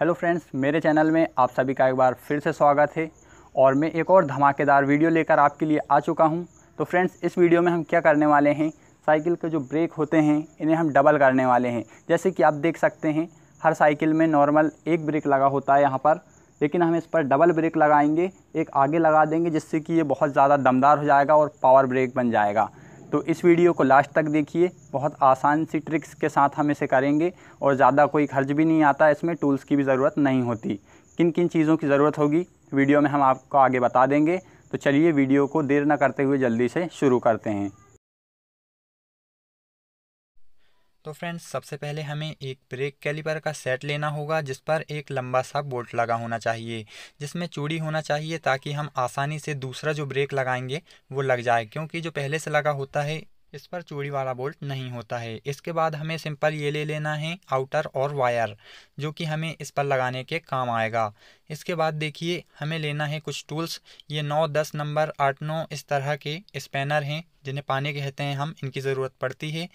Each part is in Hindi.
हेलो फ्रेंड्स मेरे चैनल में आप सभी का एक बार फिर से स्वागत है और मैं एक और धमाकेदार वीडियो लेकर आपके लिए आ चुका हूं तो फ्रेंड्स इस वीडियो में हम क्या करने वाले हैं साइकिल के जो ब्रेक होते हैं इन्हें हम डबल करने वाले हैं जैसे कि आप देख सकते हैं हर साइकिल में नॉर्मल एक ब्रेक लगा होता है यहाँ पर लेकिन हम इस पर डबल ब्रेक लगाएंगे एक आगे लगा देंगे जिससे कि ये बहुत ज़्यादा दमदार हो जाएगा और पावर ब्रेक बन जाएगा तो इस वीडियो को लास्ट तक देखिए बहुत आसान सी ट्रिक्स के साथ हम इसे करेंगे और ज़्यादा कोई खर्च भी नहीं आता इसमें टूल्स की भी ज़रूरत नहीं होती किन किन चीज़ों की ज़रूरत होगी वीडियो में हम आपको आगे बता देंगे तो चलिए वीडियो को देर ना करते हुए जल्दी से शुरू करते हैं तो फ्रेंड्स सबसे पहले हमें एक ब्रेक कैलिपर का सेट लेना होगा जिस पर एक लंबा सा बोल्ट लगा होना चाहिए जिसमें चूड़ी होना चाहिए ताकि हम आसानी से दूसरा जो ब्रेक लगाएंगे वो लग जाए क्योंकि जो पहले से लगा होता है इस पर चूड़ी वाला बोल्ट नहीं होता है इसके बाद हमें सिंपल ये ले लेना है आउटर और वायर जो कि हमें इस पर लगाने के काम आएगा इसके बाद देखिए हमें लेना है कुछ टूल्स ये नौ दस नंबर आठ नौ इस तरह के स्पैनर हैं जिन्हें पाने कहते हैं हम इनकी ज़रूरत पड़ती है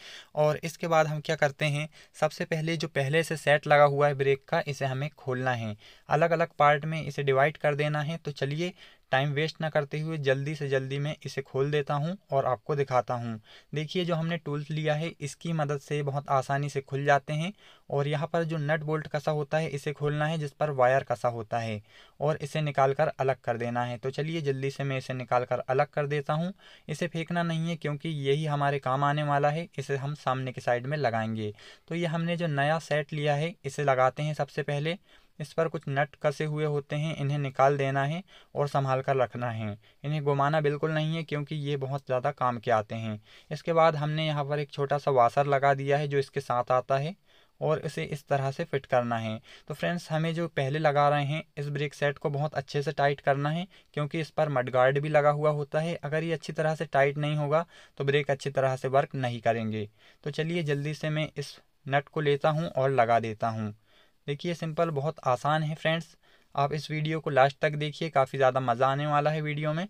और इसके बाद हम क्या करते हैं सबसे पहले जो पहले से सेट लगा हुआ है ब्रेक का इसे हमें खोलना है अलग अलग पार्ट में इसे डिवाइड कर देना है तो चलिए टाइम वेस्ट ना करते हुए जल्दी से जल्दी मैं इसे खोल देता हूं और आपको दिखाता हूं देखिए जो हमने टूल्स लिया है इसकी मदद से बहुत आसानी से खुल जाते हैं और यहाँ पर जो नट बोल्ट का कसा होता है इसे खोलना है जिस पर वायर कसा होता है और इसे निकाल कर अलग कर देना है तो चलिए जल्दी से मैं इसे निकाल कर अलग कर देता हूँ इसे फेंकना नहीं है क्योंकि यही हमारे काम आने वाला है इसे हम सामने के साइड में लगाएंगे तो ये हमने जो नया सेट लिया है इसे लगाते हैं सबसे पहले इस पर कुछ नट कसे हुए होते हैं इन्हें निकाल देना है और संभाल कर रखना है इन्हें घुमाना बिल्कुल नहीं है क्योंकि ये बहुत ज़्यादा काम के आते हैं इसके बाद हमने यहाँ पर एक छोटा सा वासर लगा दिया है जो इसके साथ आता है और इसे इस तरह से फिट करना है तो फ्रेंड्स हमें जो पहले लगा रहे हैं इस ब्रेक सेट को बहुत अच्छे से टाइट करना है क्योंकि इस पर मडगार्ड भी लगा हुआ होता है अगर ये अच्छी तरह से टाइट नहीं होगा तो ब्रेक अच्छी तरह से वर्क नहीं करेंगे तो चलिए जल्दी से मैं इस नट को लेता हूँ और लगा देता हूँ देखिए सिंपल बहुत आसान है फ्रेंड्स आप इस वीडियो को लास्ट तक देखिए काफ़ी ज़्यादा मज़ा आने वाला है वीडियो में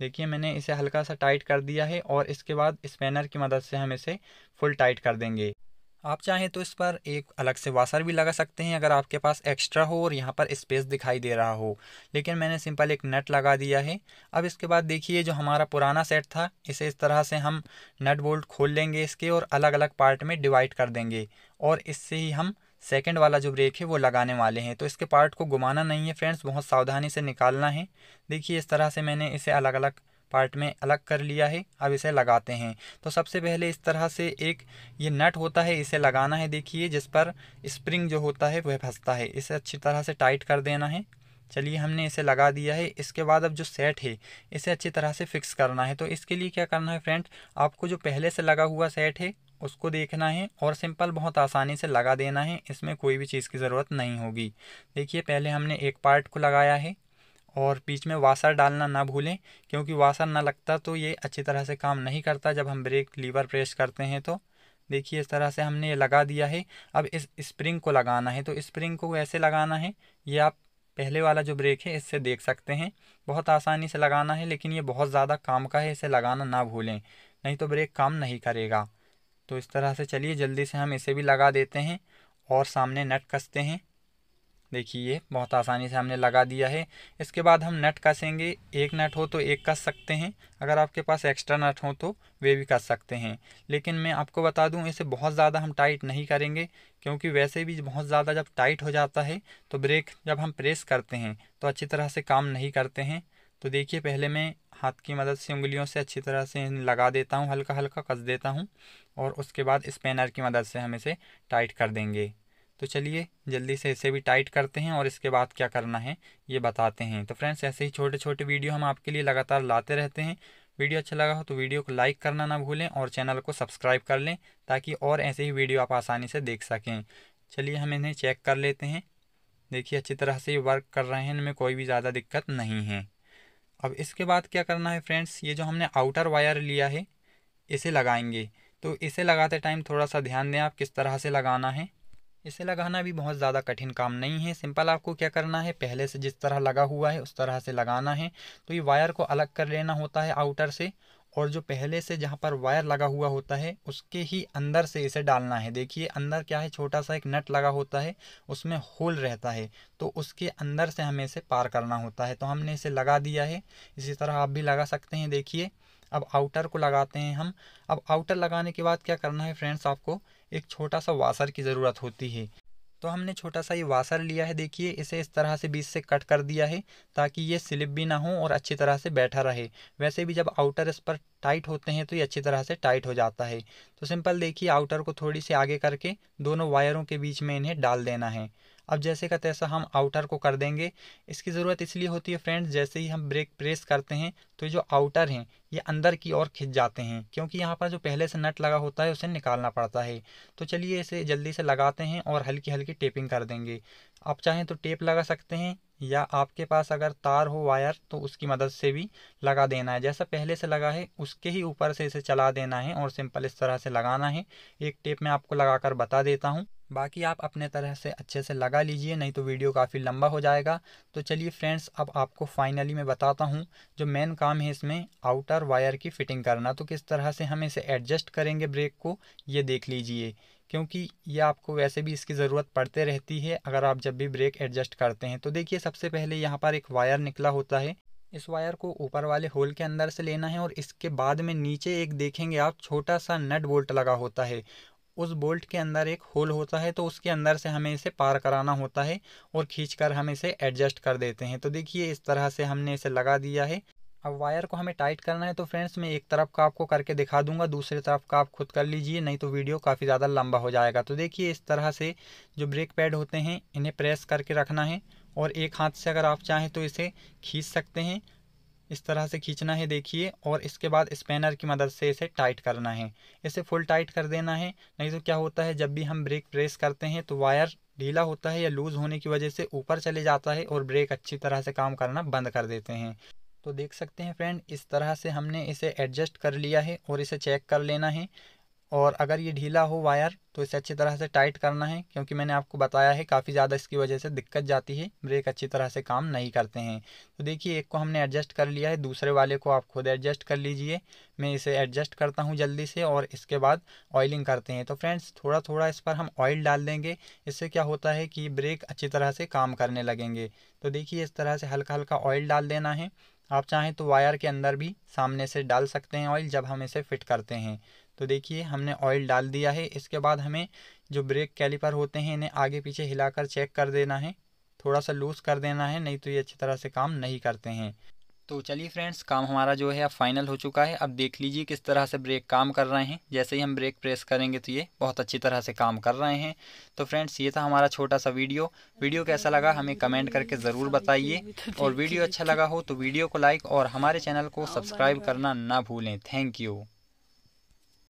देखिए मैंने इसे हल्का सा टाइट कर दिया है और इसके बाद स्पेनर की मदद से हम इसे फुल टाइट कर देंगे आप चाहें तो इस पर एक अलग से वासर भी लगा सकते हैं अगर आपके पास एक्स्ट्रा हो और यहाँ पर स्पेस दिखाई दे रहा हो लेकिन मैंने सिंपल एक नट लगा दिया है अब इसके बाद देखिए जो हमारा पुराना सेट था इसे इस तरह से हम नट बोल्ट खोल लेंगे इसके और अलग अलग पार्ट में डिवाइड कर देंगे और इससे ही हम सेकेंड वाला जो ब्रेक है वो लगाने वाले हैं तो इसके पार्ट को घुमाना नहीं है फ्रेंड्स बहुत सावधानी से निकालना है देखिए इस तरह से मैंने इसे अलग अलग पार्ट में अलग कर लिया है अब इसे लगाते हैं तो सबसे पहले इस तरह से एक ये नट होता है इसे लगाना है देखिए जिस पर स्प्रिंग जो होता है वह फंसता है इसे अच्छी तरह से टाइट कर देना है चलिए हमने इसे लगा दिया है इसके बाद अब जो सेट है इसे अच्छी तरह से फिक्स करना है तो इसके लिए क्या करना है फ्रेंड आपको जो पहले से लगा हुआ सेट है उसको देखना है और सिंपल बहुत आसानी से लगा देना है इसमें कोई भी चीज़ की ज़रूरत नहीं होगी देखिए पहले हमने एक पार्ट को लगाया है और बीच में वाशर डालना ना भूलें क्योंकि वाशर ना लगता तो ये अच्छी तरह से काम नहीं करता जब हम ब्रेक लीवर प्रेस करते हैं तो देखिए इस तरह से हमने ये लगा दिया है अब इस स्प्रिंग को लगाना है तो स्प्रिंग को ऐसे लगाना है ये आप पहले वाला जो ब्रेक है इससे देख सकते हैं बहुत आसानी से लगाना है लेकिन ये बहुत ज़्यादा काम का है इसे लगाना ना भूलें नहीं तो ब्रेक काम नहीं करेगा तो इस तरह से चलिए जल्दी से हम इसे भी लगा देते हैं और सामने नट कसते हैं देखिए ये बहुत आसानी से हमने लगा दिया है इसके बाद हम नट कसेंगे एक नट हो तो एक कस सकते हैं अगर आपके पास एक्स्ट्रा नट हो तो वे भी कस सकते हैं लेकिन मैं आपको बता दूं इसे बहुत ज़्यादा हम टाइट नहीं करेंगे क्योंकि वैसे भी बहुत ज़्यादा जब टाइट हो जाता है तो ब्रेक जब हम प्रेस करते हैं तो अच्छी तरह से काम नहीं करते हैं तो देखिए पहले मैं हाथ की मदद से उंगलियों से अच्छी तरह से लगा देता हूँ हल्का हल्का कस देता हूँ और उसके बाद स्पेनर की मदद से हम इसे टाइट कर देंगे तो चलिए जल्दी से इसे भी टाइट करते हैं और इसके बाद क्या करना है ये बताते हैं तो फ्रेंड्स ऐसे ही छोटे छोटे वीडियो हम आपके लिए लगातार लाते रहते हैं वीडियो अच्छा लगा हो तो वीडियो को लाइक करना ना भूलें और चैनल को सब्सक्राइब कर लें ताकि और ऐसे ही वीडियो आप आसानी से देख सकें चलिए हम इन्हें चेक कर लेते हैं देखिए अच्छी तरह से ये वर्क कर रहे हैं इनमें कोई भी ज़्यादा दिक्कत नहीं है अब इसके बाद क्या करना है फ्रेंड्स ये जो हमने आउटर वायर लिया है इसे लगाएंगे तो इसे लगाते टाइम थोड़ा सा ध्यान दें आप किस तरह से लगाना है इसे लगाना भी बहुत ज़्यादा कठिन काम नहीं है सिंपल आपको क्या करना है पहले से जिस तरह लगा हुआ है उस तरह से लगाना है तो ये वायर को अलग कर लेना होता है आउटर से और जो पहले से जहाँ पर वायर लगा हुआ होता है उसके ही अंदर से इसे डालना है देखिए अंदर क्या है छोटा सा एक नट लगा होता है उसमें होल रहता है तो उसके अंदर से हमें इसे पार करना होता है तो हमने इसे लगा दिया है इसी तरह आप भी लगा सकते हैं देखिए अब आउटर को लगाते हैं हम अब आउटर लगाने के बाद क्या करना है फ्रेंड्स आपको एक छोटा सा वासर की ज़रूरत होती है तो हमने छोटा सा ये वासर लिया है देखिए इसे इस तरह से बीच से कट कर दिया है ताकि ये स्लिप भी ना हो और अच्छी तरह से बैठा रहे वैसे भी जब आउटर इस पर टाइट होते हैं तो ये अच्छी तरह से टाइट हो जाता है तो सिंपल देखिए आउटर को थोड़ी सी आगे करके दोनों वायरों के बीच में इन्हें डाल देना है अब जैसे का तैसा हम आउटर को कर देंगे इसकी ज़रूरत इसलिए होती है फ्रेंड्स जैसे ही हम ब्रेक प्रेस करते हैं तो ये जो आउटर हैं ये अंदर की ओर खिंच जाते हैं क्योंकि यहाँ पर जो पहले से नट लगा होता है उसे निकालना पड़ता है तो चलिए इसे जल्दी से लगाते हैं और हल्की हल्की टेपिंग कर देंगे आप चाहें तो टेप लगा सकते हैं या आपके पास अगर तार हो वायर तो उसकी मदद से भी लगा देना है जैसा पहले से लगा है उसके ही ऊपर से इसे चला देना है और सिंपल इस तरह से लगाना है एक टेप मैं आपको लगाकर बता देता हूँ बाकी आप अपने तरह से अच्छे से लगा लीजिए नहीं तो वीडियो काफ़ी लंबा हो जाएगा तो चलिए फ्रेंड्स अब आपको फाइनली मैं बताता हूँ जो मेन काम है इसमें आउटर वायर की फ़िटिंग करना तो किस तरह से हम इसे एडजस्ट करेंगे ब्रेक को ये देख लीजिए क्योंकि ये आपको वैसे भी इसकी ज़रूरत पड़ते रहती है अगर आप जब भी ब्रेक एडजस्ट करते हैं तो देखिए सबसे पहले यहाँ पर एक वायर निकला होता है इस वायर को ऊपर वाले होल के अंदर से लेना है और इसके बाद में नीचे एक देखेंगे आप छोटा सा नट बोल्ट लगा होता है उस बोल्ट के अंदर एक होल होता है तो उसके अंदर से हमें इसे पार कराना होता है और खींच कर हम इसे एडजस्ट कर देते हैं तो देखिए इस तरह से हमने इसे लगा दिया है अब वायर को हमें टाइट करना है तो फ्रेंड्स मैं एक तरफ का आपको करके दिखा दूंगा दूसरी तरफ का आप खुद कर लीजिए नहीं तो वीडियो काफ़ी ज़्यादा लंबा हो जाएगा तो देखिए इस तरह से जो ब्रेक पैड होते हैं इन्हें प्रेस करके रखना है और एक हाथ से अगर आप चाहें तो इसे खींच सकते हैं इस तरह से खींचना है देखिए और इसके बाद स्पेनर की मदद से इसे टाइट करना है इसे फुल टाइट कर देना है नहीं तो क्या होता है जब भी हम ब्रेक प्रेस करते हैं तो वायर ढीला होता है या लूज़ होने की वजह से ऊपर चले जाता है और ब्रेक अच्छी तरह से काम करना बंद कर देते हैं तो देख सकते हैं फ्रेंड इस तरह से हमने इसे एडजस्ट कर लिया है और इसे चेक कर लेना है और अगर ये ढीला हो वायर तो इसे अच्छी तरह से टाइट करना है क्योंकि मैंने आपको बताया है काफ़ी ज़्यादा इसकी वजह से दिक्कत जाती है ब्रेक अच्छी तरह से काम नहीं करते हैं तो देखिए एक को हमने एडजस्ट कर लिया है दूसरे वाले को आप खुद एडजस्ट कर लीजिए मैं इसे एडजस्ट करता हूँ जल्दी से और इसके बाद ऑयलिंग करते हैं तो फ्रेंड्स थोड़ा थोड़ा इस पर हम ऑयल डाल देंगे इससे क्या होता है कि ब्रेक अच्छी तरह से काम करने लगेंगे तो देखिए इस तरह से हल्का हल्का ऑयल डाल देना है आप चाहें तो वायर के अंदर भी सामने से डाल सकते हैं ऑयल जब हम इसे फिट करते हैं तो देखिए हमने ऑयल डाल दिया है इसके बाद हमें जो ब्रेक कैलिपर होते हैं इन्हें आगे पीछे हिलाकर चेक कर देना है थोड़ा सा लूज़ कर देना है नहीं तो ये अच्छी तरह से काम नहीं करते हैं तो चलिए फ्रेंड्स काम हमारा जो है अब फाइनल हो चुका है अब देख लीजिए किस तरह से ब्रेक काम कर रहे हैं जैसे ही हम ब्रेक प्रेस करेंगे तो ये बहुत अच्छी तरह से काम कर रहे हैं तो फ्रेंड्स ये था हमारा छोटा सा वीडियो वीडियो कैसा लगा हमें कमेंट करके ज़रूर बताइए और वीडियो अच्छा लगा हो तो वीडियो को लाइक और हमारे चैनल को सब्सक्राइब करना ना भूलें थैंक यू